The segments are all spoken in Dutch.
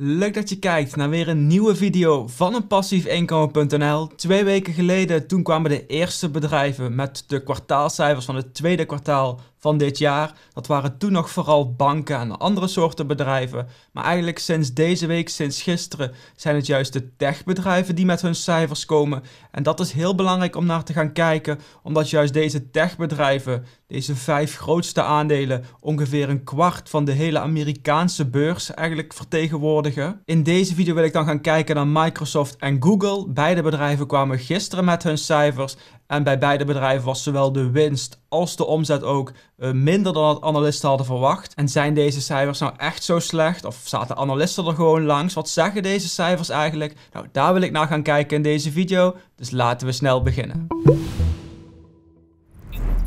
Leuk dat je kijkt naar weer een nieuwe video van een passiefinkomen.nl. Twee weken geleden toen kwamen de eerste bedrijven met de kwartaalcijfers van het tweede kwartaal van dit jaar. Dat waren toen nog vooral banken en andere soorten bedrijven. Maar eigenlijk sinds deze week, sinds gisteren, zijn het juist de techbedrijven die met hun cijfers komen. En dat is heel belangrijk om naar te gaan kijken, omdat juist deze techbedrijven, deze vijf grootste aandelen, ongeveer een kwart van de hele Amerikaanse beurs eigenlijk vertegenwoordigen. In deze video wil ik dan gaan kijken naar Microsoft en Google. Beide bedrijven kwamen gisteren met hun cijfers. En bij beide bedrijven was zowel de winst als de omzet ook eh, minder dan wat analisten hadden verwacht. En zijn deze cijfers nou echt zo slecht? Of zaten analisten er gewoon langs? Wat zeggen deze cijfers eigenlijk? Nou, daar wil ik naar gaan kijken in deze video. Dus laten we snel beginnen.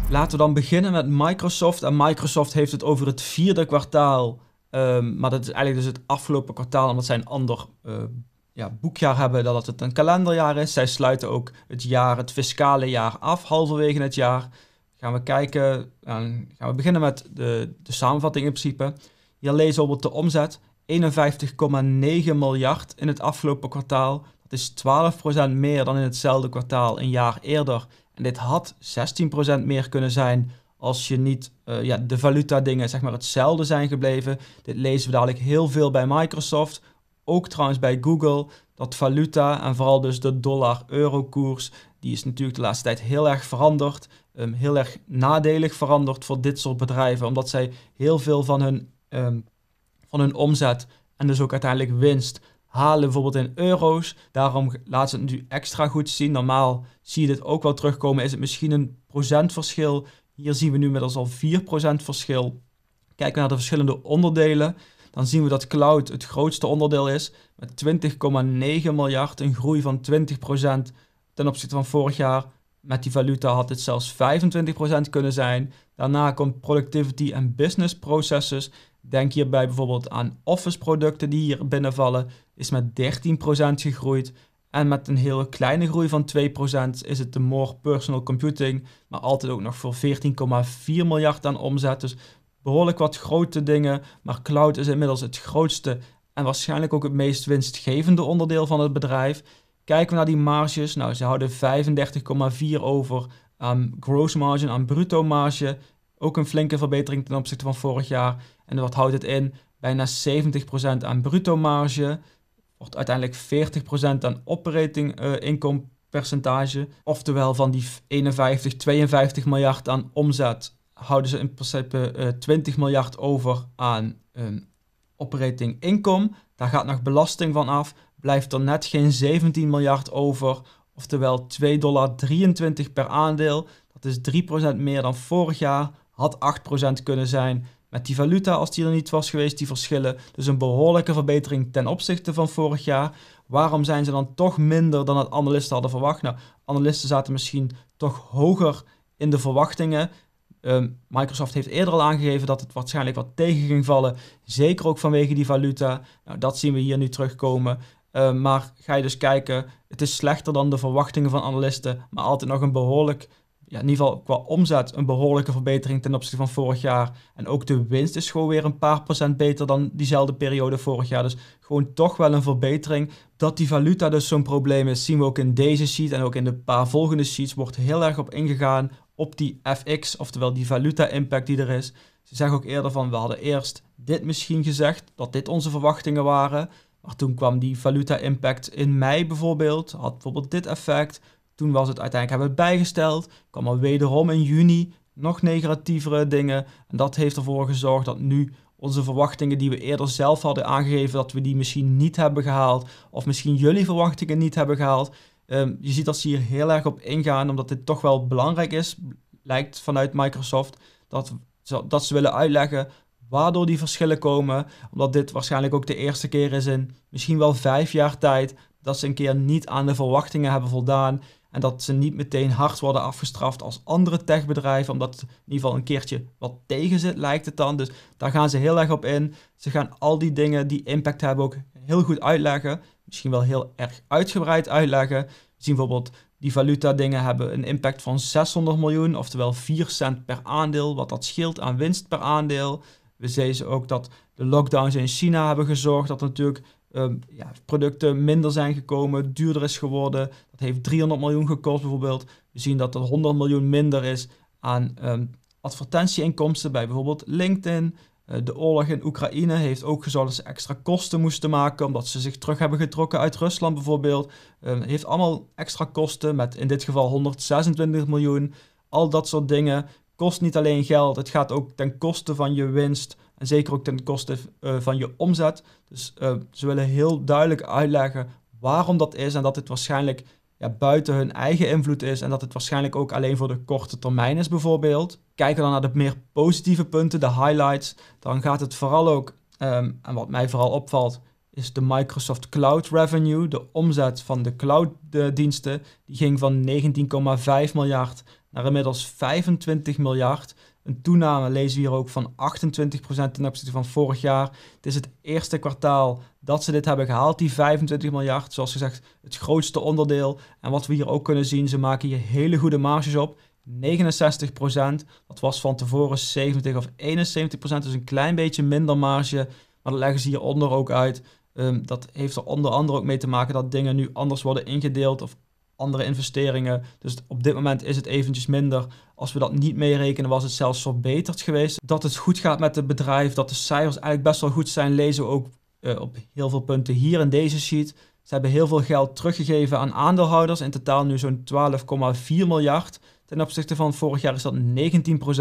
Laten we dan beginnen met Microsoft. En Microsoft heeft het over het vierde kwartaal. Um, maar dat is eigenlijk dus het afgelopen kwartaal, omdat zij een ander uh, ja, boekjaar hebben, dat het een kalenderjaar is. Zij sluiten ook het jaar, het fiscale jaar af, halverwege het jaar. Gaan we kijken, gaan we beginnen met de, de samenvatting in principe. Hier lezen we bijvoorbeeld de omzet, 51,9 miljard in het afgelopen kwartaal. Dat is 12% meer dan in hetzelfde kwartaal een jaar eerder. En dit had 16% meer kunnen zijn als je niet eh, ja, de valuta dingen zeg maar hetzelfde zijn gebleven. Dit lezen we dadelijk heel veel bij Microsoft. Ook trouwens bij Google dat valuta en vooral dus de dollar-euro-koers, die is natuurlijk de laatste tijd heel erg veranderd. Ehm, heel erg nadelig veranderd voor dit soort bedrijven, omdat zij heel veel van hun, ehm, van hun omzet en dus ook uiteindelijk winst halen bijvoorbeeld in euro's. Daarom laat ze het nu extra goed zien. Normaal zie je dit ook wel terugkomen. Is het misschien een procentverschil? Hier zien we nu inmiddels al 4% verschil. Kijken we naar de verschillende onderdelen dan zien we dat cloud het grootste onderdeel is met 20,9 miljard, een groei van 20% ten opzichte van vorig jaar. Met die valuta had het zelfs 25% kunnen zijn. Daarna komt productivity en business processes. Denk hierbij bijvoorbeeld aan office producten die hier binnenvallen, is met 13% gegroeid. En met een hele kleine groei van 2% is het de more personal computing, maar altijd ook nog voor 14,4 miljard aan omzet. Dus behoorlijk wat grote dingen, maar cloud is inmiddels het grootste en waarschijnlijk ook het meest winstgevende onderdeel van het bedrijf. Kijken we naar die marges, nou ze houden 35,4 over aan gross margin aan bruto marge. Ook een flinke verbetering ten opzichte van vorig jaar. En wat houdt het in? Bijna 70% aan bruto marge. Wordt uiteindelijk 40% aan operating uh, eh, income percentage. Oftewel van die 51, 52 miljard aan omzet houden ze in principe 20 eh, miljard over aan um, operating income. Daar gaat nog belasting van af. Blijft er net geen 17 miljard over. Oftewel 2,23 dollar per aandeel. Dat is 3% meer dan vorig jaar. Had 8% kunnen zijn. Met die valuta, als die er niet was geweest, die verschillen. Dus een behoorlijke verbetering ten opzichte van vorig jaar. Waarom zijn ze dan toch minder dan het analisten hadden verwacht? Nou, analisten zaten misschien toch hoger in de verwachtingen. Ehm, Microsoft heeft eerder al aangegeven dat het waarschijnlijk wat tegen ging vallen. Zeker ook vanwege die valuta. Nou, dat zien we hier nu terugkomen. Ehm, maar ga je dus kijken, het is slechter dan de verwachtingen van analisten, maar altijd nog een behoorlijk, ja, in ieder geval qua omzet, een behoorlijke verbetering ten opzichte van vorig jaar. En ook de winst is gewoon weer een paar procent beter dan diezelfde periode vorig jaar. Dus gewoon toch wel een verbetering. Dat die valuta dus zo'n probleem is, zien we ook in deze sheet en ook in de paar volgende sheets wordt heel erg op ingegaan op die FX, oftewel die valuta-impact die er is. Ze zeggen ook eerder van, we hadden eerst dit misschien gezegd, dat dit onze verwachtingen waren. Maar toen kwam die valuta-impact in mei bijvoorbeeld, had bijvoorbeeld dit effect. Toen was het uiteindelijk, hebben we het bijgesteld. Kwam er wederom in juni nog negatievere dingen. En dat heeft ervoor gezorgd dat nu onze verwachtingen die we eerder zelf hadden aangegeven, dat we die misschien niet hebben gehaald. Of misschien jullie verwachtingen niet hebben gehaald. Ehm, je ziet dat ze hier heel erg op ingaan, omdat dit toch wel belangrijk is, lijkt vanuit Microsoft, dat, ze, dat ze willen uitleggen waardoor die verschillen komen. Omdat dit waarschijnlijk ook de eerste keer is in misschien wel vijf jaar tijd dat ze een keer niet aan de verwachtingen hebben voldaan. En dat ze niet meteen hard worden afgestraft als andere techbedrijven, omdat het in ieder geval een keertje wat tegen zit, lijkt het dan. Dus daar gaan ze heel erg op in. Ze gaan al die dingen die impact hebben ook heel goed uitleggen. Misschien wel heel erg uitgebreid uitleggen. We zien bijvoorbeeld die valuta-dingen hebben een impact van 600 miljoen, oftewel 4 cent per aandeel, wat dat scheelt aan winst per aandeel. We zien ook dat de lockdowns in China hebben gezorgd dat natuurlijk ehm, ja, producten minder zijn gekomen, duurder is geworden. Dat heeft 300 miljoen gekost bijvoorbeeld. We zien dat er 100 miljoen minder is aan ehm, advertentieinkomsten bij bijvoorbeeld LinkedIn. Eh, de oorlog in Oekraïne heeft ook gezorgd dat ze extra kosten moesten maken, omdat ze zich terug hebben getrokken uit Rusland bijvoorbeeld. Het ehm, heeft allemaal extra kosten, met in dit geval 126 miljoen. Al dat soort dingen kost niet alleen geld, het gaat ook ten koste van je winst en zeker ook ten koste eh, van je omzet. Dus eh, ze willen heel duidelijk uitleggen waarom dat is en dat het waarschijnlijk buiten hun eigen invloed is en dat het waarschijnlijk ook alleen voor de korte termijn is bijvoorbeeld. Kijken we dan naar de meer positieve punten, de highlights, dan gaat het vooral ook, ehm, en wat mij vooral opvalt, is de Microsoft Cloud Revenue, de omzet van de clouddiensten, die ging van 19,5 miljard naar inmiddels 25 miljard. Een toename lezen we hier ook van 28% ten opzichte van vorig jaar. Het is het eerste kwartaal dat ze dit hebben gehaald, die 25 miljard. Zoals gezegd, het grootste onderdeel. En wat we hier ook kunnen zien, ze maken hier hele goede marges op. 69%, dat was van tevoren 70 of 71%, dus een klein beetje minder marge. Maar dat leggen ze hieronder ook uit. Ehm, dat heeft er onder andere ook mee te maken dat dingen nu anders worden ingedeeld of andere investeringen. Dus op dit moment is het eventjes minder. Als we dat niet meerekenen, was het zelfs verbeterd geweest. Dat het goed gaat met het bedrijf, dat de cijfers eigenlijk best wel goed zijn, lezen we ook eh, op heel veel punten hier in deze sheet. Ze hebben heel veel geld teruggegeven aan aandeelhouders. In totaal nu zo'n 12,4 miljard. Ten opzichte van vorig jaar is dat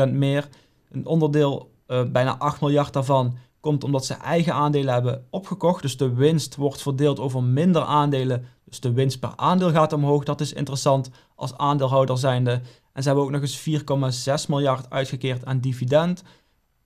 19% meer. Een onderdeel, eh, bijna 8 miljard daarvan, komt omdat ze eigen aandelen hebben opgekocht. Dus de winst wordt verdeeld over minder aandelen dus de winst per aandeel gaat omhoog. Dat is interessant als aandeelhouder zijnde. En ze hebben ook nog eens 4,6 miljard uitgekeerd aan dividend.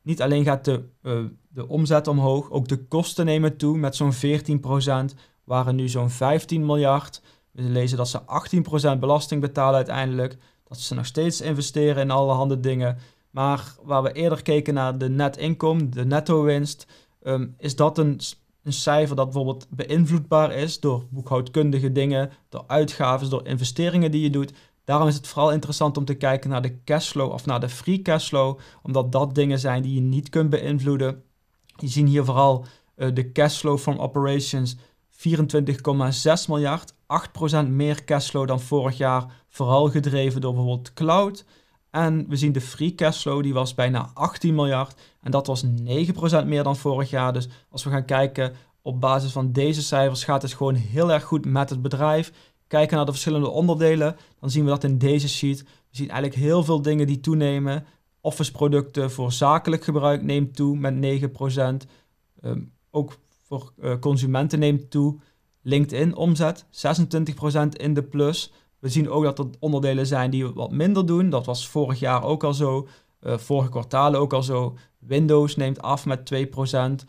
Niet alleen gaat de, eh, de omzet omhoog, ook de kosten nemen toe met zo'n 14%. Waren nu zo'n 15 miljard. We lezen dat ze 18% belasting betalen uiteindelijk. Dat ze nog steeds investeren in allerhande dingen. Maar waar we eerder keken naar de net inkom, de netto winst, ehm, is dat een een cijfer dat bijvoorbeeld beïnvloedbaar is door boekhoudkundige dingen, door uitgaven, door investeringen die je doet. Daarom is het vooral interessant om te kijken naar de cashflow of naar de free cashflow, omdat dat dingen zijn die je niet kunt beïnvloeden. Je ziet hier vooral eh, de cashflow from operations 24,6 miljard, 8% meer cashflow dan vorig jaar, vooral gedreven door bijvoorbeeld cloud. En we zien de free cashflow, die was bijna 18 miljard. En dat was 9% meer dan vorig jaar. Dus als we gaan kijken op basis van deze cijfers, gaat het gewoon heel erg goed met het bedrijf. Kijken naar de verschillende onderdelen, dan zien we dat in deze sheet. We zien eigenlijk heel veel dingen die toenemen. Office producten voor zakelijk gebruik neemt toe met 9%. Um, ehm, ook voor eh, consumenten neemt toe. LinkedIn omzet 26% in de plus. We zien ook dat er onderdelen zijn die wat minder doen. Dat was vorig jaar ook al zo. Eh, vorige kwartalen ook al zo. Windows neemt af met 2%.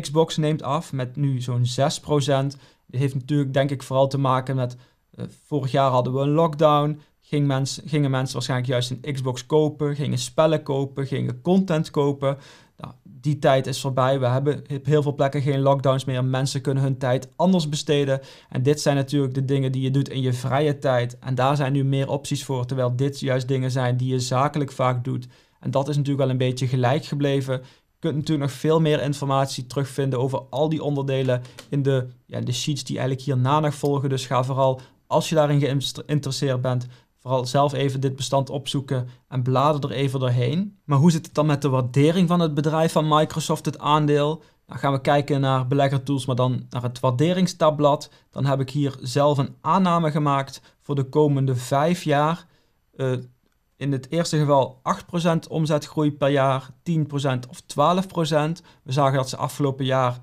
Xbox neemt af met nu zo'n 6%. Dit heeft natuurlijk denk ik vooral te maken met... Eh, vorig jaar hadden we een lockdown. Ging gingen mensen waarschijnlijk juist een Xbox kopen. Gingen spellen kopen. Gingen content kopen die tijd is voorbij. We hebben op heel veel plekken geen lockdowns meer. Mensen kunnen hun tijd anders besteden. En dit zijn natuurlijk de dingen die je doet in je vrije tijd. En daar zijn nu meer opties voor. Terwijl dit juist dingen zijn die je zakelijk vaak doet. En dat is natuurlijk wel een beetje gelijk gebleven. Je kunt natuurlijk nog veel meer informatie terugvinden over al die onderdelen in de, ja, de sheets die eigenlijk hierna nog volgen. Dus ga vooral, als je daarin geïnteresseerd bent, vooral zelf even dit bestand opzoeken en bladeren er even doorheen. Maar hoe zit het dan met de waardering van het bedrijf van Microsoft, het aandeel? Dan nou, gaan we kijken naar beleggertools, maar dan naar het waarderingstabblad. Dan heb ik hier zelf een aanname gemaakt voor de komende vijf jaar. Eh, in het eerste geval 8% omzetgroei per jaar, 10% of 12%. We zagen dat ze afgelopen jaar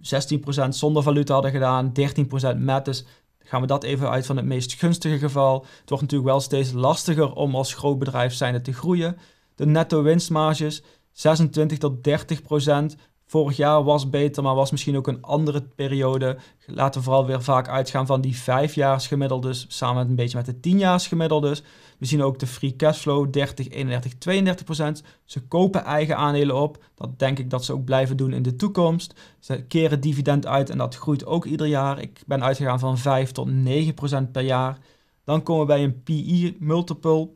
16% eh, zonder valuta hadden gedaan, 13% met. Dus Gaan we dat even uit van het meest gunstige geval? Het wordt natuurlijk wel steeds lastiger om als groot bedrijf zijnde te groeien. De netto winstmarges 26 tot 30 procent. Vorig jaar was beter, maar was misschien ook een andere periode. Laten we vooral weer vaak uitgaan van die gemiddeldes, dus samen met een beetje met de gemiddeldes. Dus. We zien ook de free cashflow 30, 31, 32 procent. Ze kopen eigen aandelen op. Dat denk ik dat ze ook blijven doen in de toekomst. Ze keren dividend uit en dat groeit ook ieder jaar. Ik ben uitgegaan van 5 tot 9 procent per jaar. Dan komen we bij een pi e multiple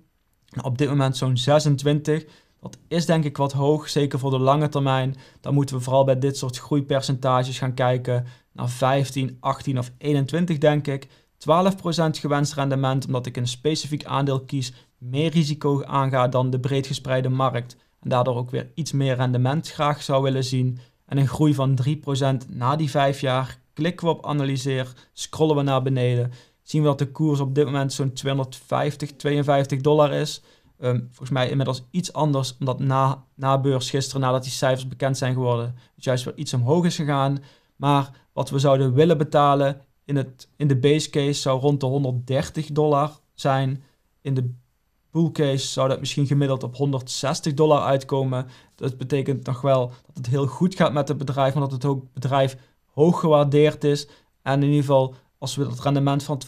Op dit moment zo'n 26. Dat is denk ik wat hoog, zeker voor de lange termijn. Dan moeten we vooral bij dit soort groeipercentages gaan kijken. Naar 15, 18 of 21 denk ik. 12 gewenst rendement omdat ik een specifiek aandeel kies, meer risico aanga dan de breed gespreide markt en daardoor ook weer iets meer rendement graag zou willen zien en een groei van 3% na die 5 jaar, klikken we op analyseer, scrollen we naar beneden, zien we dat de koers op dit moment zo'n 250, 52 dollar is. Ehm, volgens mij inmiddels iets anders, omdat na, na beurs gisteren, nadat die cijfers bekend zijn geworden, het juist weer iets omhoog is gegaan. Maar wat we zouden willen betalen in, het, in de base case zou rond de 130 dollar zijn. In de bull case zou dat misschien gemiddeld op 160 dollar uitkomen. Dat betekent nog wel dat het heel goed gaat met het bedrijf, omdat het ook bedrijf hoog gewaardeerd is. En in ieder geval als we dat rendement van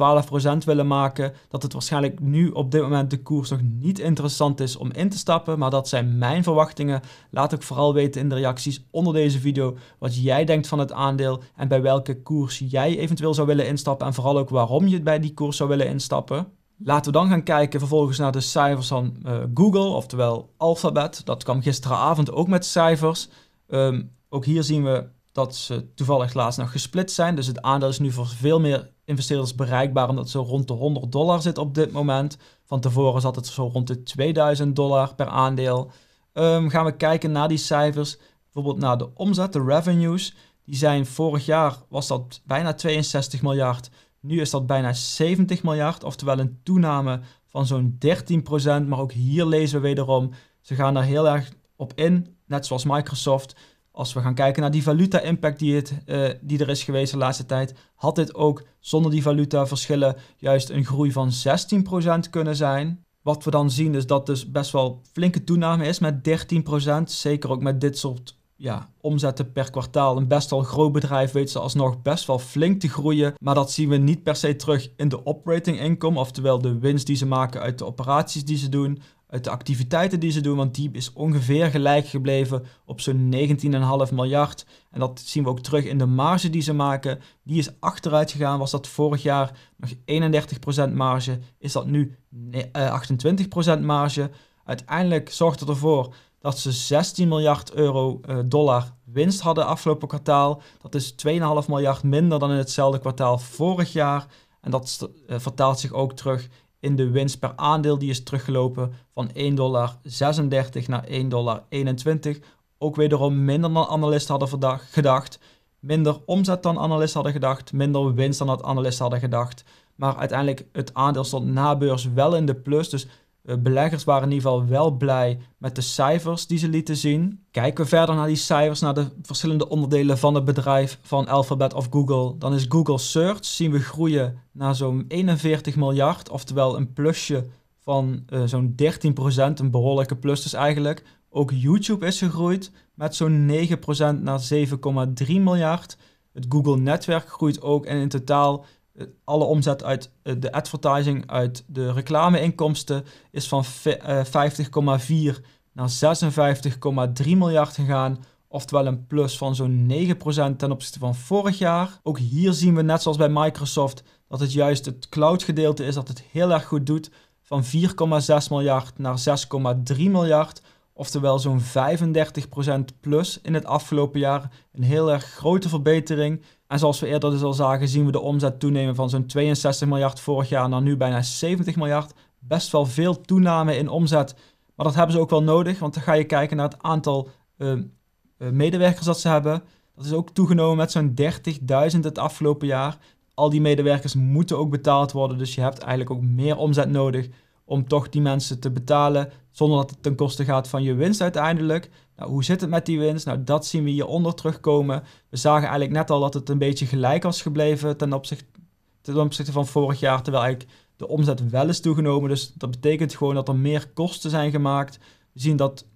12% willen maken, dat het waarschijnlijk nu op dit moment de koers nog niet interessant is om in te stappen. Maar dat zijn mijn verwachtingen. Laat ook vooral weten in de reacties onder deze video wat jij denkt van het aandeel en bij welke koers jij eventueel zou willen instappen en vooral ook waarom je bij die koers zou willen instappen. Laten we dan gaan kijken vervolgens naar de cijfers van eh, Google, oftewel Alphabet. Dat kwam gisteravond ook met cijfers. Ehm, ook hier zien we dat ze toevallig laatst nog gesplit zijn. Dus het aandeel is nu voor veel meer investeerders bereikbaar, omdat ze rond de 100 dollar zit op dit moment. Van tevoren zat het zo rond de 2000 dollar per aandeel. Ehm, gaan we kijken naar die cijfers, bijvoorbeeld naar de omzet, de revenues. Die zijn vorig jaar was dat bijna 62 miljard. Nu is dat bijna 70 miljard, oftewel een toename van zo'n 13%. Maar ook hier lezen we wederom, ze gaan daar heel erg op in, net zoals Microsoft als we gaan kijken naar die valuta-impact die, eh, die er is geweest de laatste tijd, had dit ook zonder die valuta-verschillen juist een groei van 16% kunnen zijn. Wat we dan zien is dat dus best wel flinke toename is met 13%. Zeker ook met dit soort ja, omzetten per kwartaal. Een best wel groot bedrijf weet ze alsnog best wel flink te groeien. Maar dat zien we niet per se terug in de operating income. Oftewel de winst die ze maken uit de operaties die ze doen uit de activiteiten die ze doen, want die is ongeveer gelijk gebleven op zo'n 19,5 miljard. En dat zien we ook terug in de marge die ze maken. Die is achteruit gegaan, was dat vorig jaar nog 31% marge, is dat nu 28% eh, marge. Uiteindelijk zorgt het ervoor dat ze 16 miljard euro eh, dollar winst hadden afgelopen kwartaal. Dat is 2,5 miljard minder dan in hetzelfde kwartaal vorig jaar. En dat eh, vertaalt zich ook terug in de winst per aandeel. Die is teruggelopen van 1,36 naar 1,21 Ook wederom minder dan analisten hadden gedacht. Minder omzet dan analisten hadden gedacht. Minder winst dan dat analisten hadden gedacht. Maar uiteindelijk het aandeel stond na beurs wel in de plus. Dus eh, beleggers waren in ieder geval wel blij met de cijfers die ze lieten zien. Kijken we verder naar die cijfers, naar de verschillende onderdelen van het bedrijf van Alphabet of Google, dan is Google Search zien we groeien naar zo'n 41 miljard, oftewel een plusje van eh, zo'n 13%, een behoorlijke plus dus eigenlijk. Ook YouTube is gegroeid met zo'n 9% naar 7,3 miljard. Het Google-netwerk groeit ook en in totaal eh, alle omzet uit eh, de advertising, uit de reclameinkomsten, is van 50,4 eh, naar 56,3 miljard gegaan. Oftewel een plus van zo'n 9% ten opzichte van vorig jaar. Ook hier zien we net zoals bij Microsoft dat het juist het cloud gedeelte is dat het heel erg goed doet. Van 4,6 miljard naar 6,3 miljard. Oftewel zo'n 35% plus in het afgelopen jaar. Een heel erg grote verbetering. En zoals we eerder dus al zagen, zien we de omzet toenemen van zo'n 62 miljard vorig jaar naar nu bijna 70 miljard. Best wel veel toename in omzet. Maar dat hebben ze ook wel nodig, want dan ga je kijken naar het aantal ehm, eh, medewerkers dat ze hebben. Dat is ook toegenomen met zo'n 30.000 het afgelopen jaar. Al die medewerkers moeten ook betaald worden, dus je hebt eigenlijk ook meer omzet nodig om toch die mensen te betalen, zonder dat het ten koste gaat van je winst uiteindelijk. Nou, hoe zit het met die winst? Nou, dat zien we hieronder terugkomen. We zagen eigenlijk net al dat het een beetje gelijk was gebleven ten opzichte, ten opzichte van vorig jaar, terwijl eigenlijk de omzet wel is toegenomen. Dus dat betekent gewoon dat er meer kosten zijn gemaakt. We zien dat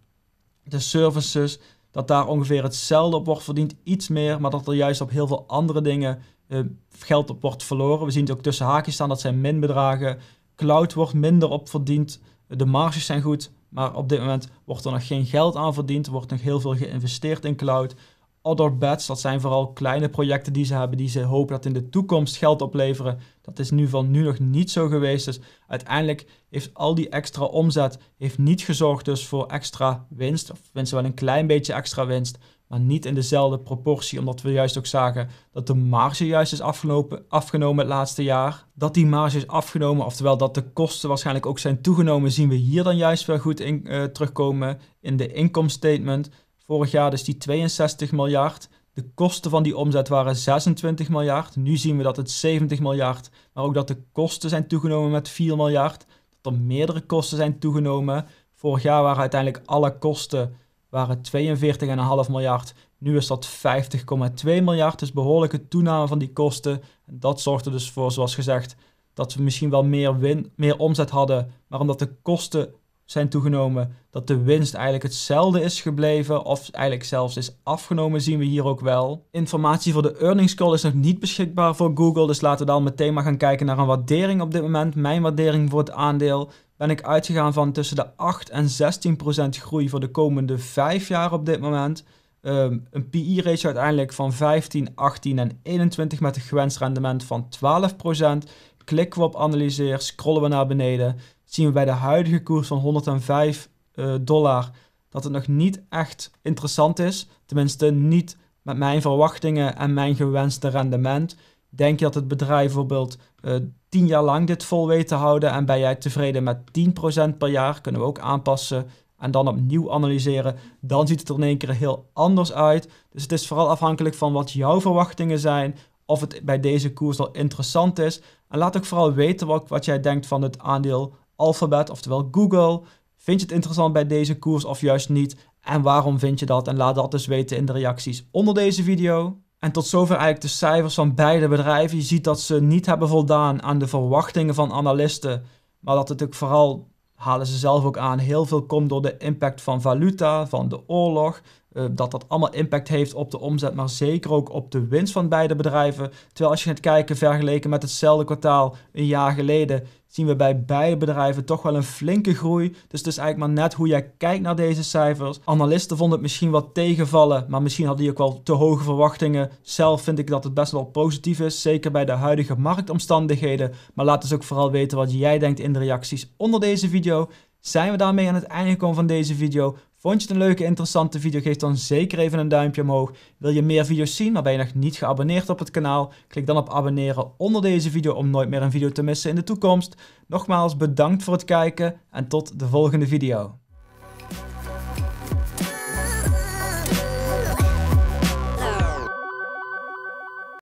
de services, dat daar ongeveer hetzelfde op wordt verdiend, iets meer, maar dat er juist op heel veel andere dingen eh, geld op wordt verloren. We zien het ook tussen haakjes staan, dat zijn minbedragen. Cloud wordt minder op verdiend, de marges zijn goed. Maar op dit moment wordt er nog geen geld aan verdiend. Er wordt nog heel veel geïnvesteerd in cloud. Other bets, dat zijn vooral kleine projecten die ze hebben, die ze hopen dat in de toekomst geld opleveren. Dat is nu van nu nog niet zo geweest. Dus uiteindelijk heeft al die extra omzet heeft niet gezorgd dus voor extra winst. Of winst wel een klein beetje extra winst maar niet in dezelfde proportie. Omdat we juist ook zagen dat de marge juist is afgelopen, afgenomen het laatste jaar. Dat die marge is afgenomen, oftewel dat de kosten waarschijnlijk ook zijn toegenomen, zien we hier dan juist wel goed in, eh, terugkomen in de income statement. Vorig jaar dus die 62 miljard. De kosten van die omzet waren 26 miljard. Nu zien we dat het 70 miljard, maar ook dat de kosten zijn toegenomen met 4 miljard. Dat er meerdere kosten zijn toegenomen. Vorig jaar waren uiteindelijk alle kosten waren 42,5 miljard. Nu is dat 50,2 miljard, dus behoorlijke toename van die kosten. dat zorgde dus voor, zoals gezegd, dat we misschien wel meer, win, meer omzet hadden, maar omdat de kosten zijn toegenomen, dat de winst eigenlijk hetzelfde is gebleven of eigenlijk zelfs is afgenomen, zien we hier ook wel. Informatie voor de earnings call is nog niet beschikbaar voor Google, dus laten we dan meteen maar gaan kijken naar een waardering op dit moment. Mijn waardering voor het aandeel ben ik uitgegaan van tussen de 8 en 16 procent groei voor de komende vijf jaar op dit moment. Um, een PI-ratio e uiteindelijk van 15, 18 en 21 met een gewenst rendement van 12 procent. Klikken we op analyseer, scrollen we naar beneden, zien we bij de huidige koers van 105 eh, dollar dat het nog niet echt interessant is. Tenminste, niet met mijn verwachtingen en mijn gewenste rendement. Denk je dat het bedrijf bijvoorbeeld eh, 10 jaar lang dit vol weten te houden en ben jij tevreden met 10% per jaar, kunnen we ook aanpassen en dan opnieuw analyseren. Dan ziet het er in één keer heel anders uit. Dus het is vooral afhankelijk van wat jouw verwachtingen zijn, of het bij deze koers al interessant is. En laat ook vooral weten wat, wat jij denkt van het aandeel Alphabet, oftewel Google. Vind je het interessant bij deze koers of juist niet? En waarom vind je dat? En laat dat dus weten in de reacties onder deze video. En tot zover eigenlijk de cijfers van beide bedrijven. Je ziet dat ze niet hebben voldaan aan de verwachtingen van analisten. Maar dat het vooral, halen ze zelf ook aan, heel veel komt door de impact van valuta, van de oorlog. Eh, dat dat allemaal impact heeft op de omzet, maar zeker ook op de winst van beide bedrijven. Terwijl als je gaat kijken, vergeleken met hetzelfde kwartaal een jaar geleden, zien we bij beide bedrijven toch wel een flinke groei. Dus het is eigenlijk maar net hoe jij kijkt naar deze cijfers. Analisten vonden het misschien wat tegenvallen, maar misschien hadden die ook wel te hoge verwachtingen. Zelf vind ik dat het best wel positief is, zeker bij de huidige marktomstandigheden. Maar laat dus ook vooral weten wat jij denkt in de reacties onder deze video zijn we daarmee aan het einde gekomen van deze video. Vond je het een leuke, interessante video? Geef dan zeker even een duimpje omhoog. Wil je meer video's zien, maar ben je nog niet geabonneerd op het kanaal? Klik dan op abonneren onder deze video om nooit meer een video te missen in de toekomst. Nogmaals bedankt voor het kijken en tot de volgende video.